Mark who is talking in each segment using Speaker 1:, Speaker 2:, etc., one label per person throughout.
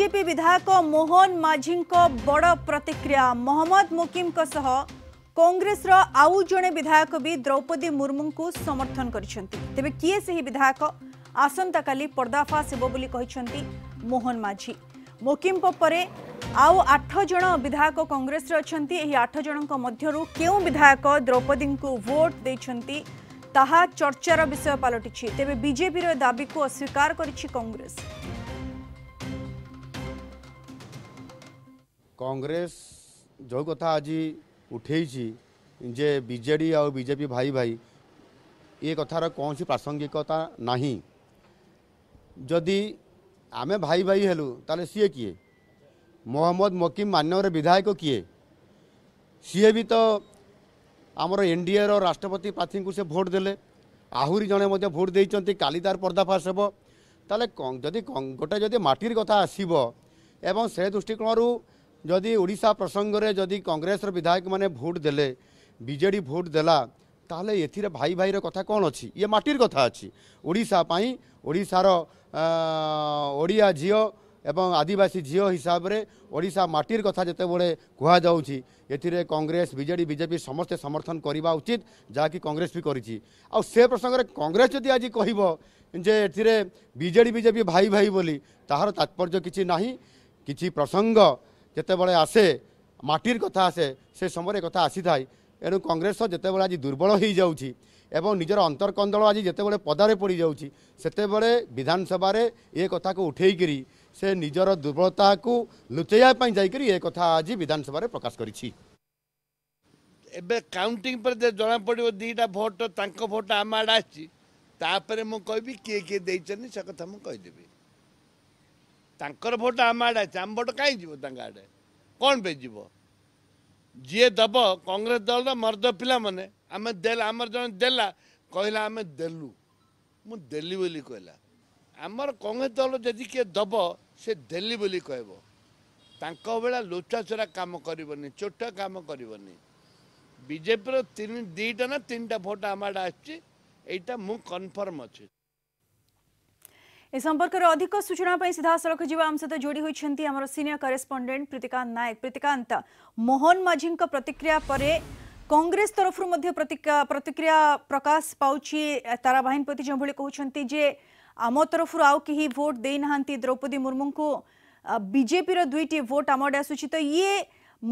Speaker 1: BJP विधायक मोहन माझी बड़ प्रतिक्रिया मोहम्मद मुकिम सह कांग्रेस आउ जड़े विधायक भी द्रौपदी मुर्मू को समर्थन करे किए से ही विधायक आसंता का पर्दाफाश होती मोहन माझी मुकिम पर आउ आठ जन विधायक कंग्रेस आठ जन क्यों विधायक द्रौपदी को भोट दे चर्चार विषय पलटि तेरे बीजेपी दावी को अस्वीकार करेस
Speaker 2: কংগ্রেস ଯେଉଁ କଥା ଆଜି ଉଠେଇଛି ଯେ ବିଜେଡ଼ି ଆଉ ବିଜେପି ଭାଇ ଭାଇ ଏ କଥାର କୌଣସି ପ୍ରାସଙ୍ଗିକତା ନାହିଁ ଯଦି ଆମେ ଭାଇ ଭାଇ ହେଲୁ ତାହେଲେ ସିଏ କିଏ ମହମ୍ମଦ ମକିମ୍ ମାନ୍ୟବର ବିଧାୟକ କିଏ ସିଏ ବି ତ ଆମର ଏନ୍ଡିଏର ରାଷ୍ଟ୍ରପତି ପ୍ରାର୍ଥୀଙ୍କୁ ସେ ଭୋଟ୍ ଦେଲେ ଆହୁରି ଜଣେ ମଧ୍ୟ ଭୋଟ୍ ଦେଇଛନ୍ତି କାଲି ତାର ପର୍ଦ୍ଦାଫାଶ ହେବ ତାହେଲେ ଯଦି ଗୋଟେ ଯଦି ମାଟିର କଥା ଆସିବ ଏବଂ ସେ ଦୃଷ୍ଟିକୋଣରୁ ଯଦି ଓଡ଼ିଶା ପ୍ରସଙ୍ଗରେ ଯଦି କଂଗ୍ରେସର ବିଧାୟକମାନେ ଭୋଟ୍ ଦେଲେ ବିଜେଡ଼ି ଭୋଟ୍ ଦେଲା ତାହେଲେ ଏଥିରେ ଭାଇ ଭାଇର କଥା କ'ଣ ଅଛି ଇଏ ମାଟିର କଥା ଅଛି ଓଡ଼ିଶା ପାଇଁ ଓଡ଼ିଶାର ଓଡ଼ିଆ ଝିଅ ଏବଂ ଆଦିବାସୀ ଝିଅ ହିସାବରେ ଓଡ଼ିଶା ମାଟିର କଥା ଯେତେବେଳେ କୁହାଯାଉଛି ଏଥିରେ କଂଗ୍ରେସ ବିଜେଡ଼ି ବିଜେପି ସମସ୍ତେ ସମର୍ଥନ କରିବା ଉଚିତ ଯାହାକି କଂଗ୍ରେସ ବି କରିଛି ଆଉ ସେ ପ୍ରସଙ୍ଗରେ କଂଗ୍ରେସ ଯଦି ଆଜି କହିବ ଯେ ଏଥିରେ ବିଜେଡ଼ି ବିଜେପି ଭାଇ ଭାଇ ବୋଲି ତାହାର ତାତ୍ପର୍ଯ୍ୟ କିଛି ନାହିଁ କିଛି ପ୍ରସଙ୍ଗ ଯେତେବେଳେ ଆସେ ମାଟିର କଥା ଆସେ ସେ ସମୟରେ କଥା ଆସିଥାଏ ଏଣୁ କଂଗ୍ରେସ ଯେତେବେଳେ ଆଜି ଦୁର୍ବଳ ହୋଇଯାଉଛି ଏବଂ ନିଜର ଅନ୍ତର୍କନ୍ଦଳ ଆଜି ଯେତେବେଳେ ପଦାରେ ପଡ଼ିଯାଉଛି ସେତେବେଳେ ବିଧାନସଭାରେ ଏ କଥାକୁ ଉଠେଇକରି ସେ ନିଜର ଦୁର୍ବଳତାକୁ ଲୁଚେଇବା ପାଇଁ ଯାଇକରି ଏ କଥା ଆଜି ବିଧାନସଭାରେ ପ୍ରକାଶ କରିଛି ଏବେ କାଉଣ୍ଟିଂ ପରେ ଜଣାପଡ଼ିବ ଦୁଇଟା ଭୋଟ ତାଙ୍କ ଭୋଟ ଆମ ଆଡ଼େ ଆସିଛି ତାପରେ ମୁଁ କହିବି କିଏ କିଏ ଦେଇଛନ୍ତି ସେ କଥା ମୁଁ କହିଦେବି ତାଙ୍କର ଭୋଟ୍ ଆମ ଆଡ଼େ ଆସିଛି ଆମ ଭୋଟ୍ କାହିଁ ଯିବ ତାଙ୍କ ଆଡ଼େ କ'ଣ ପାଇଁ ଯିବ ଯିଏ ଦେବ କଂଗ୍ରେସ ଦଳର ମର୍ଦ୍ଦ ପିଲାମାନେ ଆମେ ଦେଲା ଆମର ଜଣେ ଦେଲା କହିଲା ଆମେ ଦେଲୁ ମୁଁ ଦେଲି ବୋଲି କହିଲା ଆମର କଂଗ୍ରେସ ଦଳ ଯଦି କିଏ ଦେବ ସେ ଦେଲି ବୋଲି କହିବ ତାଙ୍କ ଭଳିଆ ଲୁଚାଚୁରା କାମ କରିବନି ଛୋଟ କାମ କରିବନି ବିଜେପିର ତିନି ଦୁଇଟା ନା ତିନିଟା ଭୋଟ୍ ଆମ ଆଡ଼େ ଆସିଛି ଏଇଟା ମୁଁ କନଫର୍ମ ଅଛି
Speaker 1: संपर्क में अधिक सूचना सीधासख आम सहित तो जोड़ी होती आम सिनियर करेस्पंडेंट प्रीतिकांत नायक प्रीतिकांत मोहन माझी प्रतिक्रिया परे कांग्रेस तरफ प्रतिक्रिया प्रकाश पाँच ताराबाइन प्रति जो भाई कहते जे आम तरफ आउ कहीं भोट देना द्रौपदी मुर्मू को बीजेपी दुईट भोट आम आड़े आसूस तो ये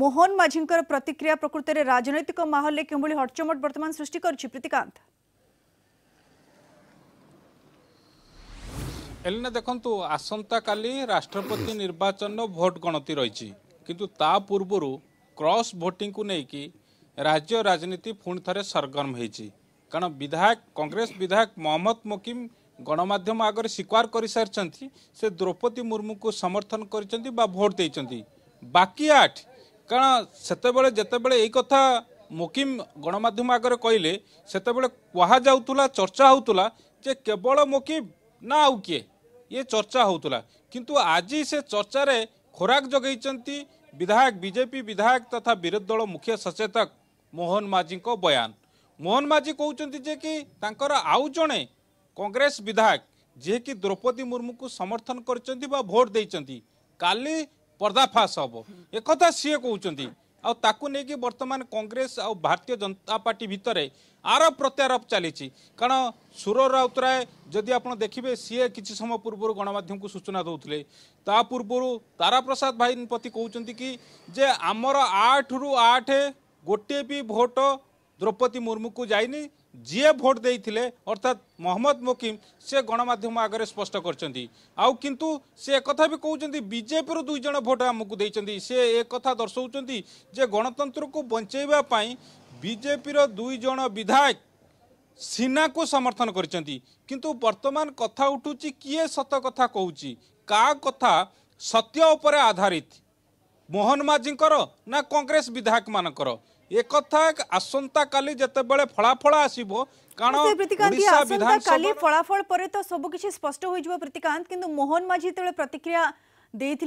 Speaker 1: मोहन माझी प्रतिक्रिया प्रकृत में राजनैतिक महल के कि हटचमट बर्तमान सृष्टि करीकांत
Speaker 3: ଏଲିନା ଦେଖନ୍ତୁ ଆସନ୍ତାକାଲି ରାଷ୍ଟ୍ରପତି ନିର୍ବାଚନର ଭୋଟ୍ ଗଣତି ରହିଛି କିନ୍ତୁ ତା ପୂର୍ବରୁ କ୍ରସ୍ ଭୋଟିଂକୁ ନେଇକି ରାଜ୍ୟ ରାଜନୀତି ପୁଣି ଥରେ ସରଗରମ ହେଇଛି କାରଣ ବିଧାୟକ କଂଗ୍ରେସ ବିଧାୟକ ମହମ୍ମଦ ମୋକିମ ଗଣମାଧ୍ୟମ ଆଗରେ ସ୍ୱୀକାର କରିସାରିଛନ୍ତି ସେ ଦ୍ରୌପଦୀ ମୁର୍ମୁଙ୍କୁ ସମର୍ଥନ କରିଛନ୍ତି ବା ଭୋଟ୍ ଦେଇଛନ୍ତି ବାକି ଆଠ କାରଣ ସେତେବେଳେ ଯେତେବେଳେ ଏଇ କଥା ମୋକିମ ଗଣମାଧ୍ୟମ ଆଗରେ କହିଲେ ସେତେବେଳେ କୁହାଯାଉଥିଲା ଚର୍ଚ୍ଚା ହେଉଥିଲା ଯେ କେବଳ ମୋକିମ ନା ଆଉ କିଏ ଇଏ ଚର୍ଚ୍ଚା ହେଉଥିଲା କିନ୍ତୁ ଆଜି ସେ ଚର୍ଚ୍ଚାରେ ଖୋରାକ ଯୋଗାଇଛନ୍ତି ବିଧାୟକ ବିଜେପି ବିଧାୟକ ତଥା ବିରୋଧୀ ଦଳ ମୁଖ୍ୟ ସଚେତକ ମୋହନ ମାଝୀଙ୍କ ବୟାନ ମୋହନ ମାଝୀ କହୁଛନ୍ତି ଯେ କି ତାଙ୍କର ଆଉ ଜଣେ କଂଗ୍ରେସ ବିଧାୟକ ଯିଏକି ଦ୍ରୌପଦୀ ମୁର୍ମୁଙ୍କୁ ସମର୍ଥନ କରିଛନ୍ତି ବା ଭୋଟ ଦେଇଛନ୍ତି କାଲି ପର୍ଦ୍ଦାଫାସ ହେବ ଏକଥା ସିଏ କହୁଛନ୍ତି ଆଉ ତାକୁ ନେଇକି ବର୍ତ୍ତମାନ କଂଗ୍ରେସ ଆଉ ଭାରତୀୟ ଜନତା ପାର୍ଟି ଭିତରେ ଆରୋପ ପ୍ରତ୍ୟାରୋପ ଚାଲିଛି କାରଣ ସୁର ରାଉତରାୟ ଯଦି ଆପଣ ଦେଖିବେ ସିଏ କିଛି ସମୟ ପୂର୍ବରୁ ଗଣମାଧ୍ୟମକୁ ସୂଚନା ଦେଉଥିଲେ ତା ପୂର୍ବରୁ ତାରାପ୍ରସାଦ ଭାଇପତି କହୁଛନ୍ତି କି ଯେ ଆମର ଆଠରୁ ଆଠ ଗୋଟିଏ ବି ଭୋଟ ଦ୍ରୌପଦୀ ମୁର୍ମୁଙ୍କୁ ଯାଇନି ଯିଏ ଭୋଟ ଦେଇଥିଲେ ଅର୍ଥାତ୍ ମହମ୍ମଦ ମୋକିମ ସେ ଗଣମାଧ୍ୟମ ଆଗରେ ସ୍ପଷ୍ଟ କରିଛନ୍ତି ଆଉ କିନ୍ତୁ ସେ ଏକଥା ବି କହୁଛନ୍ତି ବିଜେପିରୁ ଦୁଇ ଜଣ ଭୋଟ ଆମକୁ ଦେଇଛନ୍ତି ସେ ଏ କଥା ଦର୍ଶାଉଛନ୍ତି ଯେ ଗଣତନ୍ତ୍ରକୁ ବଞ୍ଚାଇବା ପାଇଁ ବିଜେପିର ଦୁଇ ଜଣ ବିଧାୟକ ସିନ୍ହାକୁ ସମର୍ଥନ କରିଛନ୍ତି କିନ୍ତୁ ବର୍ତ୍ତମାନ କଥା ଉଠୁଛି କିଏ ସତ କଥା କହୁଛି କା କଥା ସତ୍ୟ ଉପରେ ଆଧାରିତ ମୋହନ ମାଝୀଙ୍କର ନା କଂଗ୍ରେସ ବିଧାୟକମାନଙ୍କର एक आसंता का फलाफल आसब
Speaker 1: फलाफल पर तो सबकि स्पष्ट हो प्रतिकांत कि मोहन माझी जिते प्रतिक्रिया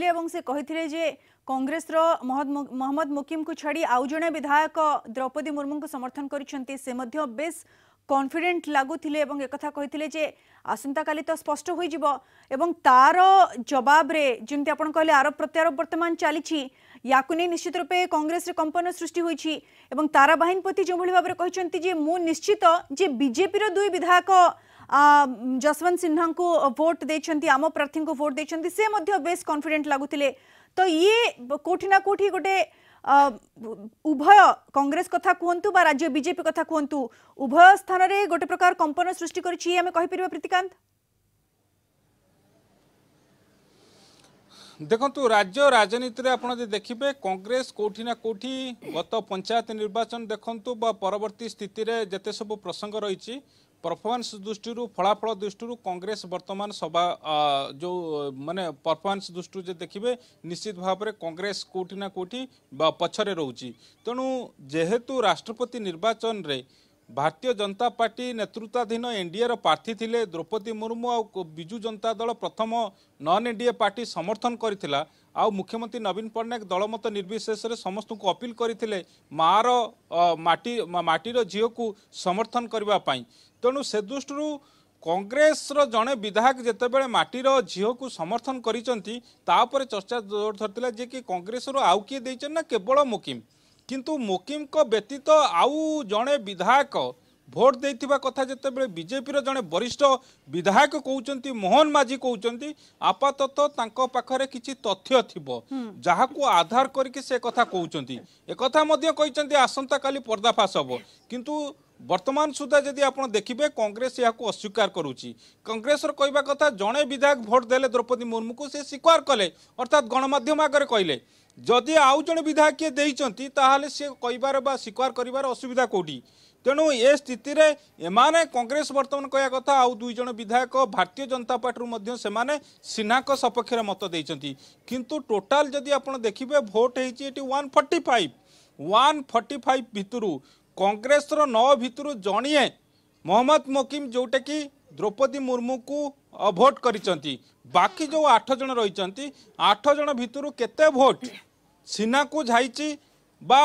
Speaker 1: एवं से कही कांग्रेस रो मोहम्मद मुकीम को छाड़ी आउ जड़े विधायक द्रौपदी मुर्मू को समर्थन करते लगुले एक आसंता का तो स्पष्ट हो तार जवाब जमी आप आरोप प्रत्यारोप बर्तमान चली ୟାକୁ ନେଇ ନିଶ୍ଚିତ ରୂପେ କଂଗ୍ରେସରେ କମ୍ପନ ସୃଷ୍ଟି ହୋଇଛି ଏବଂ ତାରା ବାହିନୀପତି ଯେଉଁଭଳି ଭାବରେ କହିଛନ୍ତି ଯେ ମୁଁ ନିଶ୍ଚିତ ଯେ ବିଜେପିର ଦୁଇ ବିଧାୟକ ଯଶବନ୍ତ ସିହ୍ନାଙ୍କୁ ଭୋଟ୍ ଦେଇଛନ୍ତି ଆମ ପ୍ରାର୍ଥୀଙ୍କୁ ଭୋଟ୍ ଦେଇଛନ୍ତି ସେ ମଧ୍ୟ ବେଶ୍ କନଫିଡେଣ୍ଟ ଲାଗୁଥିଲେ ତ ଇଏ କେଉଁଠି ନା କେଉଁଠି ଗୋଟେ ଉଭୟ କଂଗ୍ରେସ କଥା କୁହନ୍ତୁ ବା ରାଜ୍ୟ ବିଜେପି କଥା କୁହନ୍ତୁ ଉଭୟ ସ୍ଥାନରେ ଗୋଟେ ପ୍ରକାର କମ୍ପନ ସୃଷ୍ଟି କରିଛି ଆମେ କହିପାରିବା ପ୍ରୀତିକାନ୍ତ
Speaker 3: ଦେଖନ୍ତୁ ରାଜ୍ୟ ରାଜନୀତିରେ ଆପଣ ଯଦି ଦେଖିବେ କଂଗ୍ରେସ କୋଉଠି ନା କୋଉଠି ଗତ ପଞ୍ଚାୟତ ନିର୍ବାଚନ ଦେଖନ୍ତୁ ବା ପରବର୍ତ୍ତୀ ସ୍ଥିତିରେ ଯେତେ ସବୁ ପ୍ରସଙ୍ଗ ରହିଛି ପରଫମାନ୍ସ ଦୃଷ୍ଟିରୁ ଫଳାଫଳ ଦୃଷ୍ଟିରୁ କଂଗ୍ରେସ ବର୍ତ୍ତମାନ ସଭା ଯେଉଁ ମାନେ ପରଫମାନ୍ସ ଦୃଷ୍ଟିରୁ ଯଦି ଦେଖିବେ ନିଶ୍ଚିତ ଭାବରେ କଂଗ୍ରେସ କୋଉଠି ନା କୋଉଠି ପଛରେ ରହୁଛି ତେଣୁ ଯେହେତୁ ରାଷ୍ଟ୍ରପତି ନିର୍ବାଚନରେ ଭାରତୀୟ ଜନତା ପାର୍ଟି ନେତୃତ୍ୱାଧୀନ ଏନ୍ଡିଏର ପ୍ରାର୍ଥୀ ଥିଲେ ଦ୍ରୌପଦୀ ମୁର୍ମୁ ଆଉ ବିଜୁ ଜନତା ଦଳ ପ୍ରଥମ ନନ୍ ଏନ୍ଡିଏ ପାର୍ଟି ସମର୍ଥନ କରିଥିଲା ଆଉ ମୁଖ୍ୟମନ୍ତ୍ରୀ ନବୀନ ପଟ୍ଟନାୟକ ଦଳମତ ନିର୍ବିଶେଷରେ ସମସ୍ତଙ୍କୁ ଅପିଲ କରିଥିଲେ ମାଆର ମାଟି ମାଟିର ଝିଅକୁ ସମର୍ଥନ କରିବା ପାଇଁ ତେଣୁ ସେ ଦୃଷ୍ଟିରୁ କଂଗ୍ରେସର ଜଣେ ବିଧାୟକ ଯେତେବେଳେ ମାଟିର ଝିଅକୁ ସମର୍ଥନ କରିଛନ୍ତି ତା ଉପରେ ଚର୍ଚ୍ଚା ଜୋର ଧରିଥିଲା ଯିଏକି କଂଗ୍ରେସରୁ ଆଉ କିଏ ଦେଇଛନ୍ତି ନା କେବଳ ମୁକିମ୍ କିନ୍ତୁ ମୋକିମଙ୍କ ବ୍ୟତୀତ ଆଉ ଜଣେ ବିଧାୟକ ଭୋଟ ଦେଇଥିବା କଥା ଯେତେବେଳେ ବିଜେପିର ଜଣେ ବରିଷ୍ଠ ବିଧାୟକ କହୁଛନ୍ତି ମୋହନ ମାଝୀ କହୁଛନ୍ତି ଆପାତତଃ ତାଙ୍କ ପାଖରେ କିଛି ତଥ୍ୟ ଥିବ ଯାହାକୁ ଆଧାର କରିକି ସେ କଥା କହୁଛନ୍ତି ଏକଥା ମଧ୍ୟ କହିଛନ୍ତି ଆସନ୍ତାକାଲି ପର୍ଦ୍ଦାଫାଶ ହେବ କିନ୍ତୁ বর্তমান সুদ্ধা যদি আপনার দেখবে কংগ্রেস এখন অস্বীকার করুচি কংগ্রেসর কহা কথা জনে বিধায়ক ভোট দেলে দ্রৌপদী মুর্মু সে স্বীকার কলে অর্থাৎ গণমাধ্যম আগে কহিলেন ଯଦି ଆଉ ଜଣେ ବିଧାୟକ କିଏ ଦେଇଛନ୍ତି ତାହେଲେ ସେ କହିବାର ବା ସ୍ୱୀକାର କରିବାର ଅସୁବିଧା କେଉଁଠି ତେଣୁ ଏ ସ୍ଥିତିରେ ଏମାନେ କଂଗ୍ରେସ ବର୍ତ୍ତମାନ କହିବା କଥା ଆଉ ଦୁଇ ଜଣ ବିଧାୟକ ଭାରତୀୟ ଜନତା ପାର୍ଟିରୁ ମଧ୍ୟ ସେମାନେ ସିହ୍ନାଙ୍କ ସପକ୍ଷରେ ମତ ଦେଇଛନ୍ତି କିନ୍ତୁ ଟୋଟାଲ ଯଦି ଆପଣ ଦେଖିବେ ଭୋଟ୍ ହେଇଛି ଏଠି one forty five one forty five ଭିତରୁ କଂଗ୍ରେସର ନଅ ଭିତରୁ ଜଣିଏ ମହମ୍ମଦ ମୋକିମ୍ ଯେଉଁଟାକି দ্রৌপদী মুর্মুকু ভোট করেছেন বাকি যে আঠ জন রয়েছেন আঠ জন ভিতর কেতে ভোট সিনাকু যাইছি বা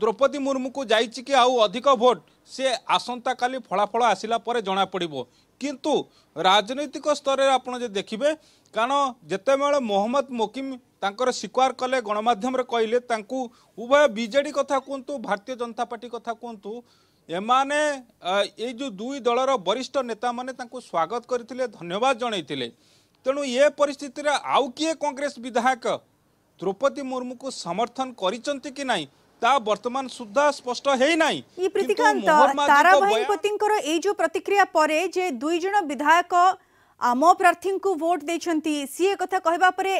Speaker 3: দ্রৌপদী মুর্মুকু যাইছি কি আউ অধিক ভোট সে আসন্তকালি ফলাফল আসিলা পরে জনাপড়ব কিন্তু রাজনৈতিক স্তরের আপনার যে দেখবে কারণ যেতবে মোহাম্মদ মোকিম ତାଙ୍କର ସ୍ୱୀକାର କଲେ ଗଣମାଧ୍ୟମରେ କହିଲେ ତାଙ୍କୁ ଉଭୟ ବିଜେଡ଼ି କଥା କୁହନ୍ତୁ ଭାରତୀୟ ଜନତା ପାର୍ଟି କଥା କୁହନ୍ତୁ ଏମାନେ ଏଇ ଯେଉଁ ଦୁଇ ଦଳର ବରିଷ୍ଠ ନେତାମାନେ ତାଙ୍କୁ ସ୍ୱାଗତ କରିଥିଲେ ଧନ୍ୟବାଦ ଜଣାଇଥିଲେ ତେଣୁ ଏ ପରିସ୍ଥିତିରେ ଆଉ କିଏ କଂଗ୍ରେସ ବିଧାୟକ ଦ୍ରୌପଦୀ ମୁର୍ମୁଙ୍କୁ ସମର୍ଥନ କରିଛନ୍ତି କି ନାହିଁ ତା ବର୍ତ୍ତମାନ ସୁଦ୍ଧା ସ୍ପଷ୍ଟ ହେଇନାହିଁ
Speaker 1: ପ୍ରତିକ୍ରିୟା ପରେ ଯେ ଦୁଇ ଜଣ ବିଧାୟକ ଆମ ପ୍ରାର୍ଥୀଙ୍କୁ ଭୋଟ ଦେଇଛନ୍ତି ସିଏ କଥା କହିବା ପରେ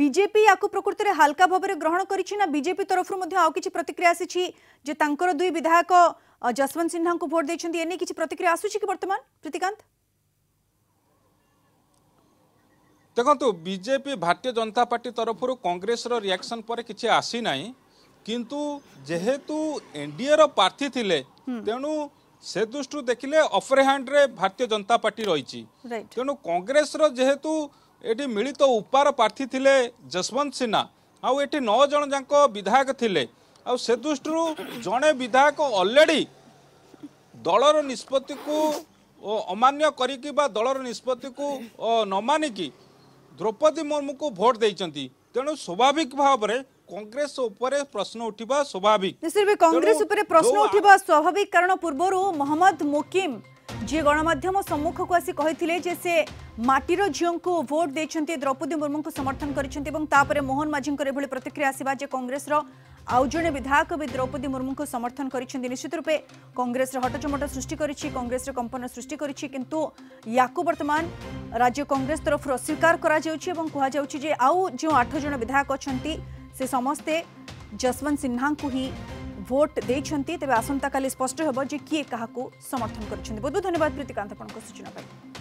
Speaker 1: বিজেপি ইয়াকু প্রকৃতিরে হালকা ভাবে গ্রহণ করেছে না বিজেপি তরফর মধ্যে আউ কিছু প্রতিক্রিয়া আসিছি যে তাঙ্কর দুই বিধায়ক যশবন্ত সিনহাঙ্কু ভোট দিয়েছেন এ নিয়ে কিছু প্রতিক্রিয়া আসুছি কি বর্তমান প্রীতিকান্ত
Speaker 3: দেখন্তু বিজেপি ভারতীয় জনতা পার্টি তরফর কংগ্রেসর রিয়াকশন পরে কিছু আসি নাই কিন্তু যেহেতু এনডিএর প্রার্থী থিলে তেণু সে দৃষ্টি দেখিলে অফর হ্যান্ডরে ভারতীয় জনতা পার্টি রয়েছে তেণু কংগ্রেসর যেহেতু ଏଠି ମିଳିତ ଉପାର ପ୍ରାର୍ଥୀ ଥିଲେ ଯଶବନ୍ତ ସିହ୍ନା ଆଉ ଏଠି ନଅ ଜଣ ଯାକ ବିଧାୟକ ଥିଲେ ଆଉ ସେ ଦୃଷ୍ଟିରୁ ଜଣେ ବିଧାୟକ ଅଲରେଡ଼ି ଦଳର ନିଷ୍ପତ୍ତିକୁ ଅମାନ୍ୟ କରିକି ବା ଦଳର ନିଷ୍ପତ୍ତିକୁ ନ ମାନିକି ଦ୍ରୌପଦୀ ମୁର୍ମୁଙ୍କୁ ଭୋଟ ଦେଇଛନ୍ତି ତେଣୁ ସ୍ୱାଭାବିକ ଭାବରେ କଂଗ୍ରେସ ଉପରେ ପ୍ରଶ୍ନ ଉଠିବା ସ୍ୱାଭାବିକ
Speaker 1: କଂଗ୍ରେସ ଉପରେ ପ୍ରଶ୍ନ ଉଠିବା ସ୍ୱାଭାବିକ କାରଣ ପୂର୍ବରୁ ମହମ୍ମଦ ମୁକିମ जी गणमाम सम्मुख को आसी कही से मटीर झीव को भोट दे द्रौपदी मुर्मू को समर्थन करपर मोहन माझी प्रतिक्रिया आसवा जे कंग्रेस आउ जे विधायक भी द्रौपदी मुर्मू को समर्थन करश्चित रूपे कंग्रेस हटचमट सृष्टि कंग्रेस कंपन सृष्टि किंतु या बर्तमान राज्य कंग्रेस तरफ अस्वीकार करो आठ जन विधायक अच्छा से समस्ते जशवंत सिन्हा को ही भोट दे तेज आसंका स्पष्ट हे जे किए क्या समर्थन करीतिकांत आपको सूचना पाई